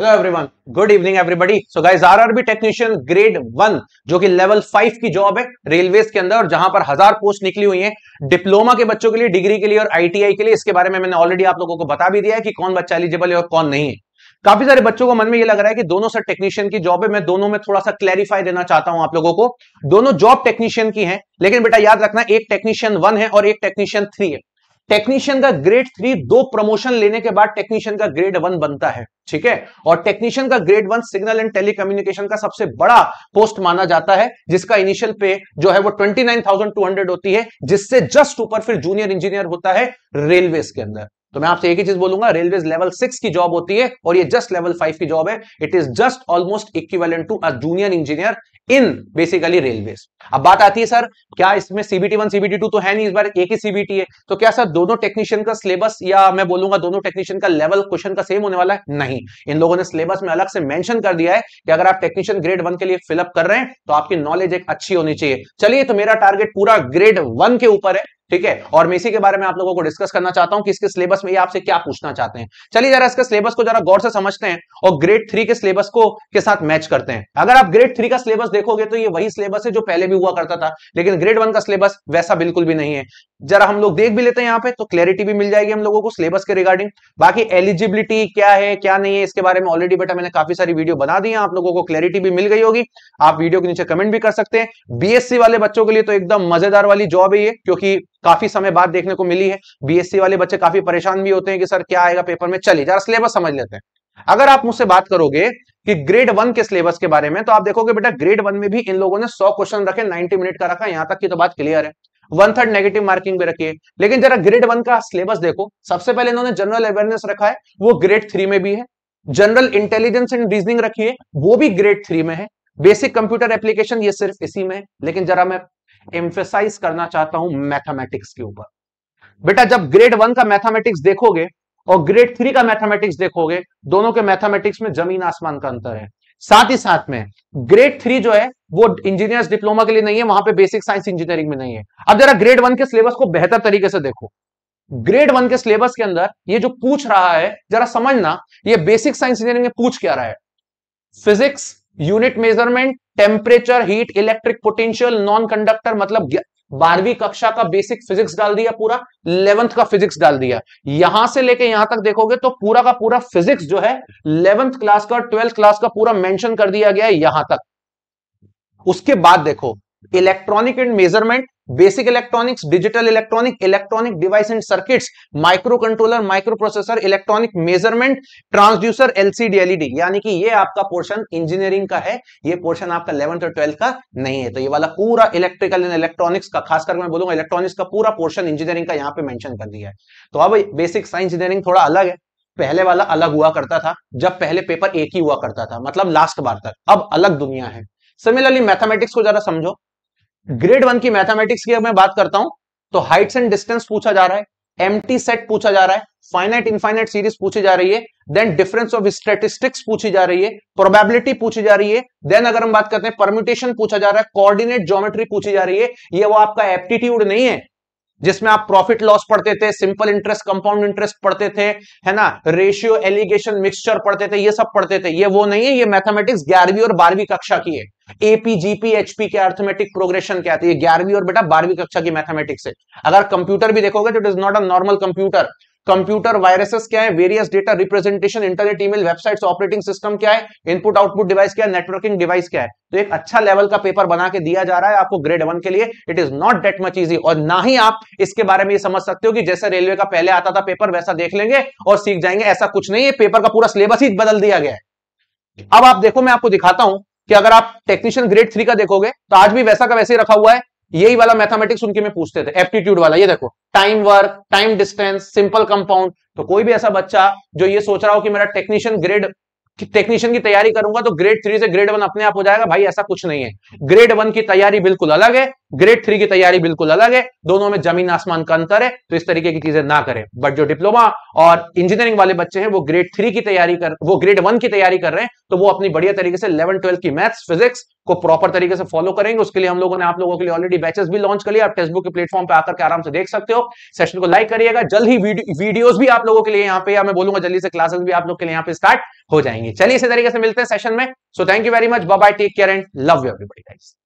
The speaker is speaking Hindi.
hello everyone good evening everybody so guys RRB technician grade one जो कि लेवल फाइव की जॉब है रेलवेज के अंदर और जहां पर हजार पोस्ट निकली हुई है डिप्लोमा के बच्चों के लिए डिग्री के लिए और आईटीआई के लिए इसके बारे में मैंने ऑलरेडी आप लोगों को बता भी दिया है कि कौन बच्चा एलिजिबल है और कौन नहीं है काफी सारे बच्चों को मन में ये लग रहा है कि दोनों सर टेक्नीशियन की जॉब है मैं दोनों में थोड़ा सा क्लैरिफाई देना चाहता हूं आप लोगों को दोनों जॉब टेक्नीशियन की है लेकिन बेटा याद रखना एक टेक्नीशियन वन है और एक टेक्नीशियन थ्री है टेक्नीशियन का ग्रेड थ्री दो प्रमोशन लेने के बाद टेक्नीशियन का ग्रेड वन बनता है ठीक है और टेक्नीशियन का grade one signal and telecommunication का सबसे बड़ा पोस्ट माना जाता है जिसका इनिशियल पे जो है वो 29,200 होती है जिससे जस्ट ऊपर फिर जूनियर इंजीनियर होता है रेलवे के अंदर तो मैं आपसे एक ही चीज बोलूंगा रेलवे लेवल सिक्स की जॉब होती है और ये जस्ट लेवल फाइव की जॉब है it is just almost equal to a junior engineer in basically railway अब बात आती है सर क्या इसमें सीबीटी वन सीबीटी टू तो है नहीं इस बार एक ही सीबीटी है तो क्या सर दोनों टेक्नीशियन का सिलेबस या मैं बोलूंगा दोनों टेक्नीशियन का लेवल क्वेश्चन का सेम होने वाला है नहीं इन लोगों ने सिलेबस में अलग से मेंशन कर दिया है कि अगर आप टेक्नीशियन ग्रेड वन के लिए फिलअप कर रहे हैं तो आपकी नॉलेज एक अच्छी होनी चाहिए चलिए तो मेरा टारगेट पूरा ग्रेड वन के ऊपर है ठीक है और मैं इसी के बारे में आप लोगों को डिस्कस करना चाहता हूं कि इसके सिलेबस में ये आपसे क्या पूछना चाहते हैं चलिए जरा इसके सिलेबस को जरा गौर से समझते हैं और ग्रेड थ्री के सिलेबस को के साथ मैच करते हैं अगर आप ग्रेड थ्री का सिलेबस देखोगे तो ये वही सिलेबस है जो पहले भी हुआ करता था लेकिन ग्रेड वन का सिलेबस वैसा बिल्कुल भी नहीं है जरा हम लोग देख भी लेते हैं यहाँ पे तो क्लैरिटी भी मिल जाएगी हम लोगों को सिलेबस के रिगार्डिंग बाकी एलिजिबिलिटी क्या है क्या नहीं है इसके बारे में ऑलरेडी बेटा मैंने काफी सारी वीडियो बना दी है आप लोगों को क्लैरिटी भी मिल गई होगी आप वीडियो के नीचे कमेंट भी कर सकते हैं बीएससी वाले बच्चों के लिए तो एकदम मजेदार वाली जॉब है ये क्योंकि काफी समय बाद देखने को मिली है बीएससी वाले बच्चे काफी परेशान भी होते हैं कि सर क्या आएगा पेपर में चलिए जरा सिलेबस समझ लेते हैं अगर आप मुझसे बात करोगे कि ग्रेड वन के सिलेबस के बारे में तो आप देखोगे बेटा ग्रेड वन में भी इन लोगों ने सौ क्वेश्चन रखे 90 मिनट का रखा यहां तक की तो बात क्लियर है वन थर्ड नेगेटिव मार्किंग भी रखी है लेकिन जरा ग्रेड वन का सिलेबस देखो सबसे पहले इन्होंने जनरल अवेयरनेस रखा है वो ग्रेड थ्री में भी है जनरल इंटेलिजेंस एंड रीजनिंग रखी है वो भी ग्रेड थ्री में है बेसिक कंप्यूटर एप्लीकेशन ये सिर्फ इसी में है लेकिन जरा मैं एम्फेसाइज करना चाहता हूं मैथमेटिक्स के ऊपर बेटा जब ग्रेड वन का मैथमेटिक्स देखोगे और ग्रेड थ्री का मैथमेटिक्स देखोगे दोनों के मैथमेटिक्स में जमीन आसमान का अंतर है साथ ही साथ में ग्रेड थ्री जो है वो इंजीनियर्स डिप्लोमा के लिए नहीं है वहां पे बेसिक साइंस इंजीनियरिंग में नहीं है अब जरा ग्रेड वन के सिलेबस को बेहतर तरीके से देखो ग्रेड वन के सिलेबस के अंदर ये जो पूछ रहा है जरा समझना ये बेसिक साइंस इंजीनियरिंग में पूछ क्या रहा है physics unit measurement temperature heat electric potential non conductor मतलब बारहवीं कक्षा का बेसिक फिजिक्स डाल दिया पूरा इलेवंथ का फिजिक्स डाल दिया यहां से लेके यहां तक देखोगे तो पूरा का पूरा फिजिक्स जो है इलेवंथ क्लास का ट्वेल्थ क्लास का पूरा मेंशन कर दिया गया है यहां तक उसके बाद देखो measurement basic electronics digital electronic electronic device and circuits microcontroller microprocessor electronic measurement transducer LCD LED यानी कि ये आपका पोर्शन इंजीनियरिंग का है ये पोर्शन आपका इलेवंथ और ट्वेल्थ का नहीं है तो ये वाला पूरा इलेक्ट्रिकल एंड इलेक्ट्रॉनिक्स का खासकर मैं बोलूंगा इलेक्ट्रॉनिक्स का पूरा पोर्शन इंजीनियरिंग का यहाँ पे मैंशन कर दिया है तो अब बेसिक साइंस इंजीनियरिंग थोड़ा अलग है पहले वाला अलग हुआ करता था जब पहले पेपर एक ही हुआ करता था मतलब लास्ट बार तक अब अलग दुनिया है सिमिलरली मैथमेटिक्स को जरा समझो ग्रेड वन की मैथमेटिक्स की मैं बात करता हूं तो हाइट्स एंड डिस्टेंस पूछा जा रहा है एम सेट पूछा जा रहा है फाइनाइट इनफाइनाइट सीरीज पूछी जा रही है देन डिफरेंस ऑफ स्टेटिस्टिक्स पूछी जा रही है प्रोबेबिलिटी पूछी जा रही है देन अगर हम बात करते हैं परम्यूटेशन पूछा जा रहा है कोऑर्डिनेट ज्योमेट्री पूछी जा रही है ये वो आपका एप्टीट्यूड नहीं है जिसमें आप प्रॉफिट लॉस पढ़ते थे सिंपल इंटरेस्ट कंपाउंड इंटरेस्ट पढ़ते थे है ना रेशियो एलिगेशन मिक्सचर पढ़ते थे ये सब पढ़ते थे ये वो नहीं है ये मैथमेटिक्स ग्यारहवीं और बारहवीं कक्षा की है एपीजीपीएचपी के अर्थमेटिक प्रोग्रेशन क्या आती है ग्यारहवीं और बेटा बारहवीं कक्षा की मैथमेटिक्स है अगर कंप्यूटर भी देखोगे तो it is not a normal computer computer viruses क्या है various data representation internet email websites operating system क्या है इनपुट आउटपुट डिवाइस क्या है नेटवर्किंग डिवाइस क्या है तो एक अच्छा लेवल का पेपर बना के दिया जा रहा है आपको ग्रेड वन के लिए it is not that much easy और ना ही आप इसके बारे में ये समझ सकते हो कि जैसे रेलवे का पहले आता था पेपर वैसा देख लेंगे और सीख जाएंगे ऐसा कुछ नहीं है पेपर का पूरा सिलेबस ही बदल दिया गया है अब आप देखो मैं आपको दिखाता हूं कि अगर आप टेक्निशियन ग्रेड थ्री का देखोगे तो आज भी वैसा का वैसे ही रखा हुआ है यही वाला मैथमेटिक्स उनके में पूछते थे एप्टीट्यूड वाला ये देखो time work time distance simple compound तो कोई भी ऐसा बच्चा जो ये सोच रहा हो कि मेरा टेक्नीशियन ग्रेड टेक्नीशियन की तैयारी करूंगा तो ग्रेड थ्री से ग्रेड वन अपने आप हो जाएगा भाई ऐसा कुछ नहीं है ग्रेड वन की तैयारी बिल्कुल अलग है ग्रेड थ्री की तैयारी बिल्कुल अलग है दोनों में जमीन आसमान का अंतर है तो इस तरीके की चीजें ना करें बट जो डिप्लोमा और इंजीनियरिंग वाले बच्चे हैं वो ग्रेड थ्री की तैयारी कर वो ग्रेड वन की तैयारी कर रहे हैं तो वो अपनी बढ़िया तरीके से इलेवन ट्वेल्थ की मैथ्स फिजिक्स को प्रॉपर तरीके से फॉलो करेंगे उसके लिए हम लोगों ने आप लोगों के लिए ऑलरेडी बैचेस भी लॉन्च कर लिया आप टेस्टबुक के प्लेटफॉर्म पर आकर के आराम से देख सकते हो सेशन को लाइक करिएगा जल्द ही वीडियोज भी आप लोगों के लिए यहाँ पे या मैं बोलूंगा जल्दी से क्लासेस भी आप लोग के लिए यहाँ पे स्टार्ट हो जाएंगे चलिए इसी तरीके से मिलते हैं सेशन में so thank you very much bye take care and love you everybody guys